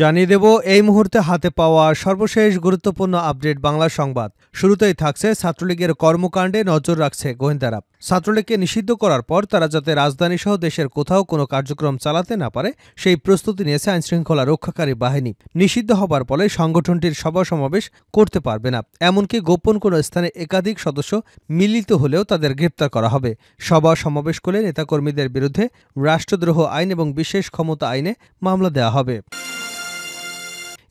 জানিয়ে দেব এই মুহূর্তে হাতে পাওয়া সর্বশেষ গুরুত্বপূর্ণ আপডেট বাংলা সংবাদ শুরুতেই থাকছে ছাত্রলীগের কর্মকাণ্ডে নজর রাখছে গোয়েন্দারা ছাত্রলীগকে নিষিদ্ধ করার পর তারা যাতে রাজধানী সহ দেশের কোথাও কোনো কার্যক্রম চালাতে না পারে সেই প্রস্তুতি নিয়েছে আইনশৃঙ্খলা রক্ষাকারী বাহিনী নিষিদ্ধ হবার ফলে সংগঠনটির সভা সমাবেশ করতে পারবে না এমনকি গোপন কোনো স্থানে একাধিক সদস্য মিলিত হলেও তাদের গ্রেপ্তার করা হবে সভা সমাবেশ করলে নেতাকর্মীদের বিরুদ্ধে রাষ্ট্রদ্রোহ আইন এবং বিশেষ ক্ষমতা আইনে মামলা দেওয়া হবে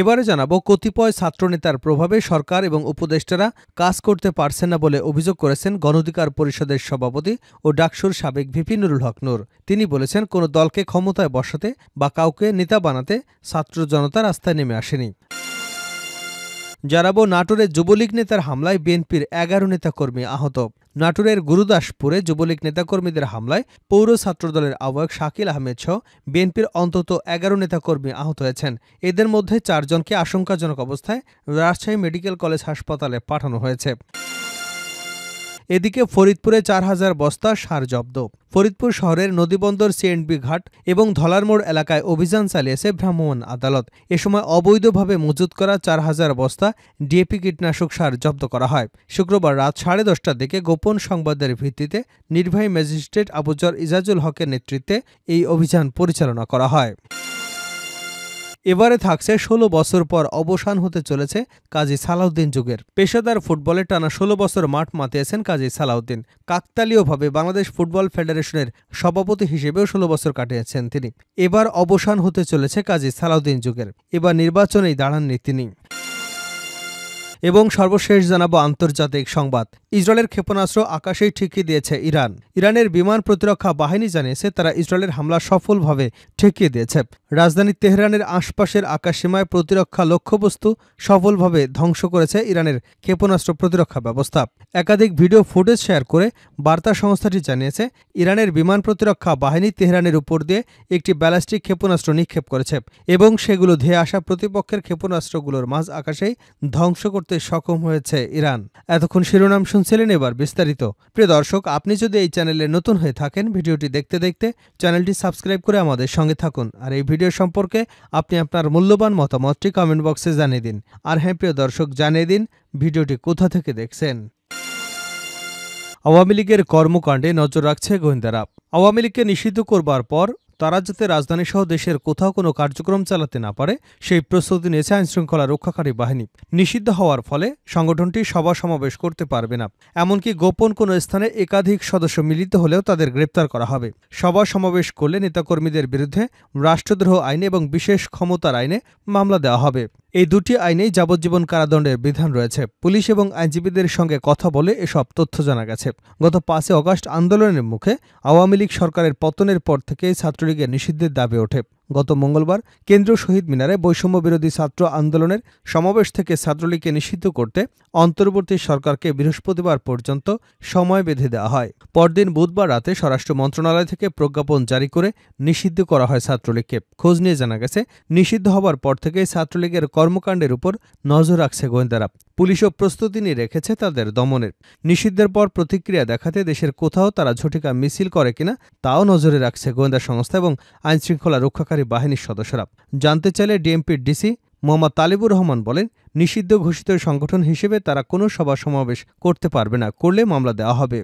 এবারে জানাবো কতিপয় ছাত্রনেতার প্রভাবে সরকার এবং উপদেষ্টারা কাজ করতে পারছেন না বলে অভিযোগ করেছেন গণধিকার পরিষদের সভাপতি ও ডাকসুর সাবেক ভিপি নুরুল হক নুর তিনি বলেছেন কোনো দলকে ক্ষমতায় বসাতে বা কাউকে নেতা বানাতে ছাত্র জনতা রাস্তায় নেমে আসেনি জারাবো নাটোরে যুবলীগ নেতার হামলায় বিএনপির এগারো নেতাকর্মী আহত নাটোরের গুরুদাসপুরে যুবলীগ নেতাকর্মীদের হামলায় পৌর ছাত্রদলের আহ্বায়ক শাকিল আহমেদ সহ বিএনপির অন্তত এগারো নেতাকর্মী আহত হয়েছেন এদের মধ্যে চারজনকে আশঙ্কাজনক অবস্থায় রাজশাহী মেডিকেল কলেজ হাসপাতালে পাঠানো হয়েছে এদিকে ফরিদপুরে চার হাজার বস্তা সার জব্দ ফরিদপুর শহরের নদীবন্দর সিএনবি ঘাট এবং ধলারমোড় এলাকায় অভিযান চালিয়েছে ভ্রাম্যমাণ আদালত এ সময় অবৈধভাবে মজুত করা চার হাজার বস্তা ডিএপি কীটনাশক সার জব্দ করা হয় শুক্রবার রাত সাড়ে দশটার দিকে গোপন সংবাদের ভিত্তিতে নির্বাহী ম্যাজিস্ট্রেট আবুজর ইজাজুল হকের নেতৃত্বে এই অভিযান পরিচালনা করা হয় এবারে থাকছে ১৬ বছর পর অবসান হতে চলেছে কাজী সালাউদ্দিন যুগের পেশাদার ফুটবলে টানা ১৬ বছর মাঠ মাতিয়েছেন কাজী সালাউদ্দিন কাকতালীয়ভাবে বাংলাদেশ ফুটবল ফেডারেশনের সভাপতি হিসেবেও ১৬ বছর কাটিয়েছেন তিনি এবার অবসান হতে চলেছে কাজী সালাউদ্দিন যুগের এবার নির্বাচনেই দাঁড়াননি তিনি এবং সর্বশেষ জানাবো আন্তর্জাতিক সংবাদ ইসরায়েলের ক্ষেপণাস্ত্র আকাশেই ঠেকিয়ে দিয়েছে ইরান ইরানের বিমান প্রতিরক্ষা বাহিনী জানিয়েছে তারা ইসরায়েলের হামলা সফলভাবে ঠেকিয়ে দিয়েছে রাজধানী তেহরানের আশপাশের আকাশসীমায় প্রতিরক্ষা লক্ষ্যবস্তু সফলভাবে ধ্বংস করেছে ইরানের ক্ষেপণাস্ত্র প্রতিরক্ষা ব্যবস্থা একাধিক ভিডিও ফুটেজ শেয়ার করে বার্তা সংস্থাটি জানিয়েছে ইরানের বিমান প্রতিরক্ষা বাহিনী তেহরানের উপর দিয়ে একটি ব্যালাস্টিক ক্ষেপণাস্ত্র নিক্ষেপ করেছে এবং সেগুলো ধেয়ে আসা প্রতিপক্ষের ক্ষেপণাস্ত্রগুলোর মাঝ আকাশেই ধ্বংস করতে সক্ষম হয়েছে ইরান এতক্ষণ শিরোনাম শুনছে শুনছিলেন এবার বিস্তারিত প্রিয় দর্শক আপনি যদি এই চ্যানেলে নতুন হয়ে থাকেন ভিডিওটি দেখতে দেখতে চ্যানেলটি সাবস্ক্রাইব করে আমাদের সঙ্গে থাকুন আর এই ভিডিও সম্পর্কে আপনি আপনার মূল্যবান মতামতটি কমেন্ট বক্সে জানিয়ে দিন আর হ্যাঁ প্রিয় দর্শক জানিয়ে দিন ভিডিওটি কোথা থেকে দেখছেন আওয়ামী লীগের কর্মকাণ্ডে নজর রাখছে গোয়েন্দারা আওয়ামী লীগকে নিষিদ্ধ করবার পর তারা যাতে রাজধানীসহ দেশের কোথাও কোনো কার্যক্রম চালাতে না পারে সেই প্রস্তুতি নিয়েছে আইনশৃঙ্খলা রক্ষাকারী বাহিনী নিষিদ্ধ হওয়ার ফলে সংগঠনটি সভা সমাবেশ করতে পারবে না এমনকি গোপন কোনো স্থানে একাধিক সদস্য মিলিত হলেও তাদের গ্রেপ্তার করা হবে সভা সমাবেশ করলে নেতাকর্মীদের বিরুদ্ধে রাষ্ট্রদ্রোহ আইনে এবং বিশেষ ক্ষমতার আইনে মামলা দেওয়া হবে এই দুটি আইনেই যাবজ্জীবন কারাদণ্ডের বিধান রয়েছে পুলিশ এবং আইনজীবীদের সঙ্গে কথা বলে এসব তথ্য জানা গেছে গত পাঁচে অগাস্ট আন্দোলনের মুখে আওয়ামী লীগ সরকারের পতনের পর থেকে ছাত্রলীগের নিষিদ্ধের দাবি ওঠে গত মঙ্গলবার কেন্দ্রীয় শহীদ মিনারে বৈষম্য বিরোধী ছাত্র আন্দোলনের সমাবেশ থেকে ছাত্রলীগকে নিষিদ্ধ করতে অন্তর্বর্তী সরকারকে বৃহস্পতিবার পর্যন্ত সময় বেঁধে দেওয়া হয় পরদিন বুধবার রাতে স্বরাষ্ট্র মন্ত্রণালয় থেকে প্রজ্ঞাপন জারি করে নিষিদ্ধ করা হয় ছাত্রলীগকে খোঁজ নিয়ে জানা গেছে নিষিদ্ধ হবার পর থেকে ছাত্রলীগের কর্মকাণ্ডের উপর নজর রাখছে গোয়েন্দারা পুলিশও প্রস্তুতি নিয়ে রেখেছে তাদের দমনের নিষিদ্ধের পর প্রতিক্রিয়া দেখাতে দেশের কোথাও তারা ঝটিকা মিছিল করে কিনা তাও নজরে রাখছে গোয়েন্দা সংস্থা এবং আইনশৃঙ্খলা রক্ষাকারী সরকারি বাহিনীর সদস্যরা জানতে চাইলে ডিএমপির ডিসি মোহাম্মদ তালিবুর রহমান বলেন নিষিদ্ধ ঘোষিত সংগঠন হিসেবে তারা কোনো সভা সমাবেশ করতে পারবে না করলে মামলা দেওয়া হবে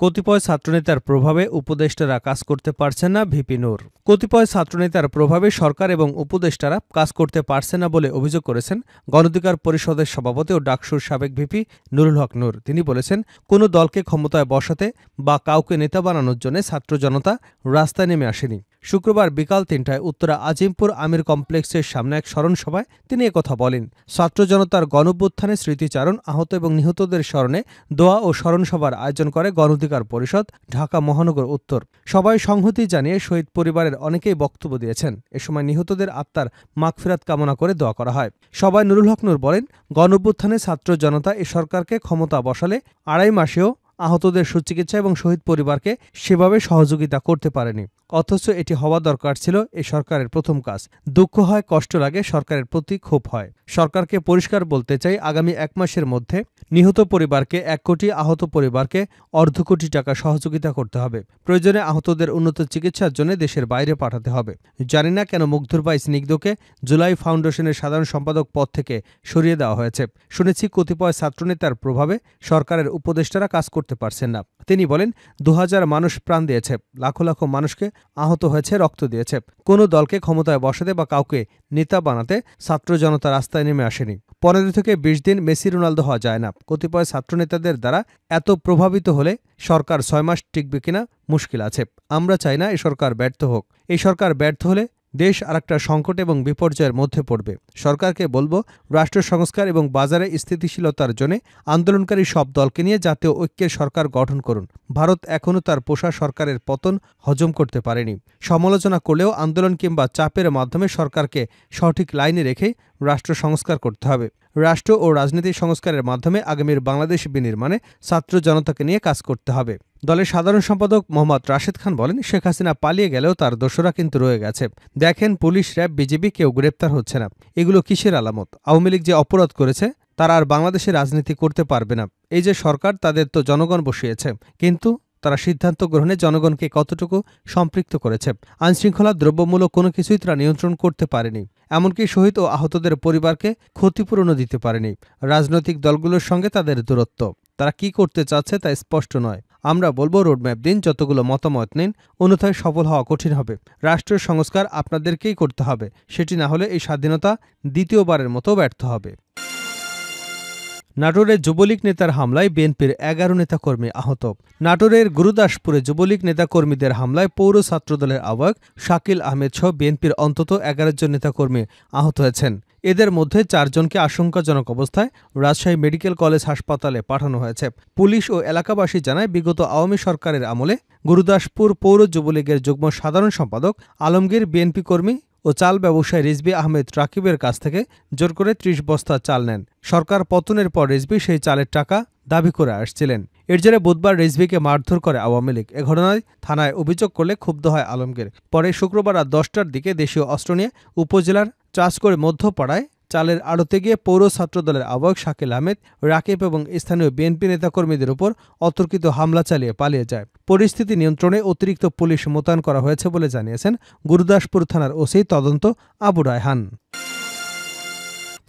কতিপয় ছাত্রনেতার প্রভাবে উপদেষ্টারা কাজ করতে পারছেন না ভিপি নূর কতিপয় ছাত্রনেতার প্রভাবে সরকার এবং উপদেষ্টারা কাজ করতে পারছে না বলে অভিযোগ করেছেন গণধিকার পরিষদের সভাপতি ও ডাকসুর সাবেক ভিপি নুরুল হক নূর তিনি বলেছেন কোনো দলকে ক্ষমতায় বসাতে বা কাউকে নেতা বানানোর জন্য ছাত্র জনতা রাস্তায় নেমে আসেনি শুক্রবার বিকাল তিনটায় উত্তরা আজিমপুর আমির কমপ্লেক্সের সামনে এক স্মরণসভায় তিনি কথা বলেন ছাত্র জনতার গণবোত্থানে স্মৃতিচারণ আহত এবং নিহতদের স্মরণে দোয়া ও স্মরণসভার আয়োজন করে গণধিকার পরিষদ ঢাকা মহানগর উত্তর সবাই সংহতি জানিয়ে শহীদ পরিবারের অনেকেই বক্তব্য দিয়েছেন এ সময় নিহতদের আত্মার মাগফিরাত কামনা করে দোয়া করা হয় সবাই নুরুল হক বলেন গণভ্যুত্থানে ছাত্র জনতা এ সরকারকে ক্ষমতা বসালে আড়াই মাসেও আহতদের সুচিকিৎসা এবং শহীদ পরিবারকে সেভাবে সহযোগিতা করতে পারেনি অথচ এটি হওয়া দরকার ছিল এ সরকারের প্রথম কাজ দুঃখ হয় কষ্ট লাগে সরকারের প্রতি ক্ষোভ হয় সরকারকে পরিষ্কার বলতে চাই আগামী এক মাসের মধ্যে নিহত পরিবারকে এক কোটি আহত পরিবারকে অর্ধ কোটি টাকা সহযোগিতা করতে হবে প্রয়োজনে আহতদের উন্নত চিকিৎসার জন্য দেশের বাইরে পাঠাতে হবে জানি না কেন মুগ্ধুর বাই স্নিগ্ধকে জুলাই ফাউন্ডেশনের সাধারণ সম্পাদক পদ থেকে সরিয়ে দেওয়া হয়েছে শুনেছি কতিপয় ছাত্রনেতার প্রভাবে সরকারের উপদেষ্টারা কাজ করতে করতে পারছেন না তিনি বলেন দু মানুষ প্রাণ দিয়েছে লাখো লাখো মানুষকে আহত হয়েছে রক্ত দিয়েছে কোনো দলকে ক্ষমতায় বসাতে বা কাউকে নেতা বানাতে ছাত্র জনতা রাস্তায় নেমে আসেনি পনেরো থেকে বিশ দিন মেসি রোনালদো হওয়া যায় না কতিপয় ছাত্রনেতাদের দ্বারা এত প্রভাবিত হলে সরকার ছয় মাস টিকবে কিনা মুশকিল আছে আমরা চাই না এ সরকার ব্যর্থ হোক এই সরকার ব্যর্থ হলে দেশ আরেকটা সংকট এবং বিপর্যয়ের মধ্যে পড়বে সরকারকে বলবো রাষ্ট্র সংস্কার এবং বাজারে স্থিতিশীলতার জন্য আন্দোলনকারী সব দলকে নিয়ে জাতীয় ঐক্যের সরকার গঠন করুন ভারত এখনও তার পোষা সরকারের পতন হজম করতে পারেনি সমালোচনা করলেও আন্দোলন কিংবা চাপের মাধ্যমে সরকারকে সঠিক লাইনে রেখে রাষ্ট্র সংস্কার করতে হবে রাষ্ট্র ও রাজনীতি সংস্কারের মাধ্যমে আগামীর বাংলাদেশ বিনির্মাণে ছাত্র জনতাকে নিয়ে কাজ করতে হবে দলের সাধারণ সম্পাদক মোহাম্মদ রাশেদ খান বলেন শেখ হাসিনা পালিয়ে গেলেও তার দোষরা কিন্তু রয়ে গেছে দেখেন পুলিশ র্যাব বিজেপি কেউ গ্রেপ্তার হচ্ছে না এগুলো কিসের আলামত আওয়ামী লীগ যে অপরাধ করেছে তারা আর বাংলাদেশে রাজনীতি করতে পারবে না এই যে সরকার তাদের তো জনগণ বসিয়েছে কিন্তু তারা সিদ্ধান্ত গ্রহণে জনগণকে কতটুকু সম্পৃক্ত করেছে আইনশৃঙ্খলা দ্রব্যমূলক কোনো কিছুই তারা নিয়ন্ত্রণ করতে পারেনি এমনকি শহীদ ও আহতদের পরিবারকে ক্ষতিপূরণও দিতে পারেনি রাজনৈতিক দলগুলোর সঙ্গে তাদের দূরত্ব তারা কি করতে চাচ্ছে তা স্পষ্ট নয় আমরা বলবো রোডম্যাপ দিন যতগুলো মতামত নিন অন্যথায় সফল হওয়া কঠিন হবে রাষ্ট্রের সংস্কার আপনাদেরকেই করতে হবে সেটি না হলে এই স্বাধীনতা দ্বিতীয়বারের মতো ব্যর্থ হবে নাটোরের যুবলীগ নেতার হামলায় বিএনপির এগারো নেতাকর্মী আহত নাটোরের গুরুদাসপুরে যুবলীগ নেতাকর্মীদের হামলায় পৌর ছাত্রদলের আহ্বায়ক শাকিল আহমেদ সহ বিএনপির অন্তত এগারো জন নেতাকর্মী আহত হয়েছেন এদের মধ্যে চারজনকে আশঙ্কাজনক অবস্থায় রাজশাহী মেডিকেল কলেজ হাসপাতালে পাঠানো হয়েছে পুলিশ ও এলাকাবাসী জানায় বিগত আওয়ামী সরকারের আমলে গুরুদাসপুর পৌর যুবলীগের যুগ্ম সাধারণ সম্পাদক আলমগীর বিএনপি কর্মী ও চাল ব্যবসায়ী রিজবি আহমেদ রাকিবের কাছ থেকে জোর করে ত্রিশ বস্তা চাল নেন সরকার পতনের পর রিজবি সেই চালের টাকা দাবি করে আসছিলেন এর জেরে বুধবার রেজভিকে মারধর করে আওয়ামী লীগ এ ঘটনায় থানায় অভিযোগ করলে ক্ষুব্ধ হয় আলমগীর পরে শুক্রবার রাত দশটার দিকে দেশীয় অস্ত্র নিয়ে উপজেলার চাষ করে মধ্যপাড়ায় চালের আড়তে গিয়ে পৌর ছাত্র দলের আহ্বায়ক শাকিল আহমেদ রাকিব এবং স্থানীয় বিএনপি নেতাকর্মীদের উপর অতর্কিত হামলা চালিয়ে পালিয়ে যায় পরিস্থিতি নিয়ন্ত্রণে অতিরিক্ত পুলিশ মোতায়েন করা হয়েছে বলে জানিয়েছেন গুরুদাসপুর থানার ওসি তদন্ত আবু রায়হান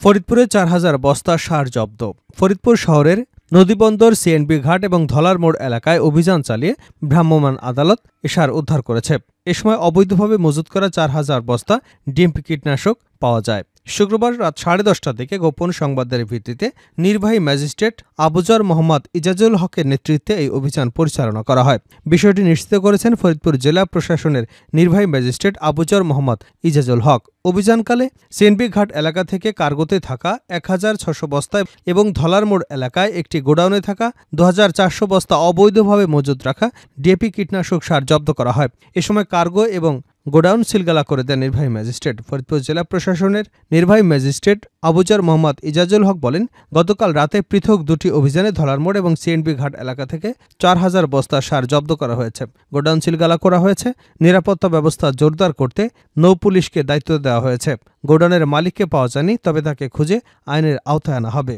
ফরিদপুরে চার হাজার বস্তা সার জব্দ ফরিদপুর শহরের নদীবন্দর সিএনবি ঘাট এবং ধলার মোড় এলাকায় অভিযান চালিয়ে ভ্রাম্যমাণ আদালত এশার উদ্ধার করেছে এ সময় অবৈধভাবে মজুত করা চার হাজার বস্তা ডিম্প কীটনাশক পাওয়া যায় শুক্রবার রাত সাড়ে দশটার দিকে গোপন সংবাদের ভিত্তিতে নির্বাহী ম্যাজিস্ট্রেট আবুজর মোহাম্মদ ইজাজুল হকের নেতৃত্বে এই অভিযান পরিচালনা করা হয় বিষয়টি নিশ্চিত করেছেন ফরিদপুর জেলা প্রশাসনের নির্বাহী ম্যাজিস্ট্রেট আবুজর মোহাম্মদ ইজাজুল হক অভিযানকালে সেনবি ঘাট এলাকা থেকে কার্গোতে থাকা এক হাজার ছশো বস্তা এবং ধলার মোড় এলাকায় একটি গোডাউনে থাকা দু হাজার চারশো বস্তা অবৈধভাবে মজুত রাখা ডিএপি কীটনাশক সার জব্দ করা হয় এ সময় কার্গো এবং গোডাউন সিলগালা করে দেন নির্বাহী ম্যাজিস্ট্রেট ফরিদপুর জেলা প্রশাসনের নির্বাহী ম্যাজিস্ট্রেট আবুজার মোহাম্মদ ইজাজুল হক বলেন গতকাল রাতে পৃথক দুটি অভিযানে ধলার মোড় এবং সিএনবি ঘাট এলাকা থেকে চার হাজার বস্তা সার জব্দ করা হয়েছে গোডাউন সিলগালা করা হয়েছে নিরাপত্তা ব্যবস্থা জোরদার করতে নৌ পুলিশকে দায়িত্ব দেওয়া হয়েছে গোডাউনের মালিককে পাওয়া যায়নি তবে তাকে খুঁজে আইনের আওতায় আনা হবে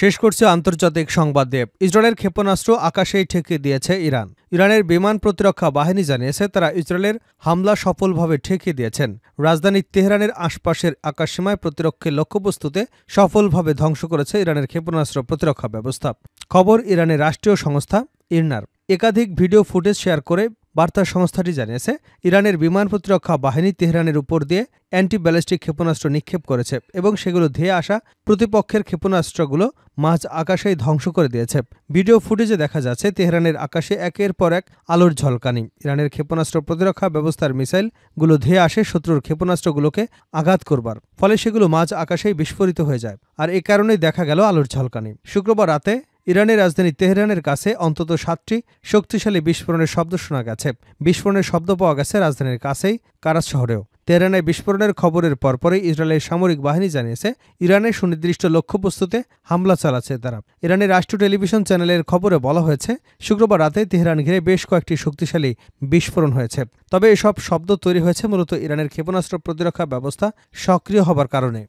শেষ করছে আন্তর্জাতিক সংবাদ দেব ইসরায়েলের ক্ষেপণাস্ত্র আকাশেই ঠেকে দিয়েছে ইরান ইরানের বিমান প্রতিরক্ষা বাহিনী জানিয়েছে তারা ইসরায়েলের হামলা সফলভাবে ঠেকিয়ে দিয়েছেন রাজধানী তেহরানের আশপাশের আকাশসীমায় প্রতিরক্ষের লক্ষ্যবস্তুতে সফলভাবে ধ্বংস করেছে ইরানের ক্ষেপণাস্ত্র প্রতিরক্ষা ব্যবস্থা খবর ইরানের রাষ্ট্রীয় সংস্থা ইরনার একাধিক ভিডিও ফুটেজ শেয়ার করে বার্তা সংস্থাটি জানিয়েছে ইরানের বিমান প্রতিরক্ষা বাহিনী তেহরানের উপর দিয়ে অ্যান্টি ব্যালিস্টিক ক্ষেপণাস্ত্র নিক্ষেপ করেছে এবং সেগুলো ধেয়ে আসা প্রতিপক্ষের ক্ষেপণাস্ত্রগুলো মাঝ আকাশেই ধ্বংস করে দিয়েছে ভিডিও ফুটেজে দেখা যাচ্ছে তেহরানের আকাশে একের পর এক আলোর ঝলকানি ইরানের ক্ষেপণাস্ত্র প্রতিরক্ষা ব্যবস্থার মিসাইলগুলো ধেয়ে আসে শত্রুর ক্ষেপণাস্ত্রগুলোকে আঘাত করবার ফলে সেগুলো মাঝ আকাশেই বিস্ফোরিত হয়ে যায় আর এ কারণেই দেখা গেল আলোর ঝলকানি শুক্রবার রাতে ইরানের রাজধানী তেহরানের কাছে অন্তত সাতটি শক্তিশালী বিস্ফোরণের শব্দ শোনা গেছে বিস্ফোরণের শব্দ পাওয়া গেছে রাজধানীর কাছেই কারাজ শহরেও তেহরানে বিস্ফোরণের খবরের পরপরই ইসরায়েলের সামরিক বাহিনী জানিয়েছে ইরানের সুনির্দিষ্ট লক্ষ্যবস্তুতে হামলা চালাচ্ছে তারা ইরানের রাষ্ট্রীয় টেলিভিশন চ্যানেলের খবরে বলা হয়েছে শুক্রবার রাতে তেহরান ঘিরে বেশ কয়েকটি শক্তিশালী বিস্ফোরণ হয়েছে তবে এসব শব্দ তৈরি হয়েছে মূলত ইরানের ক্ষেপণাস্ত্র প্রতিরক্ষা ব্যবস্থা সক্রিয় হবার কারণে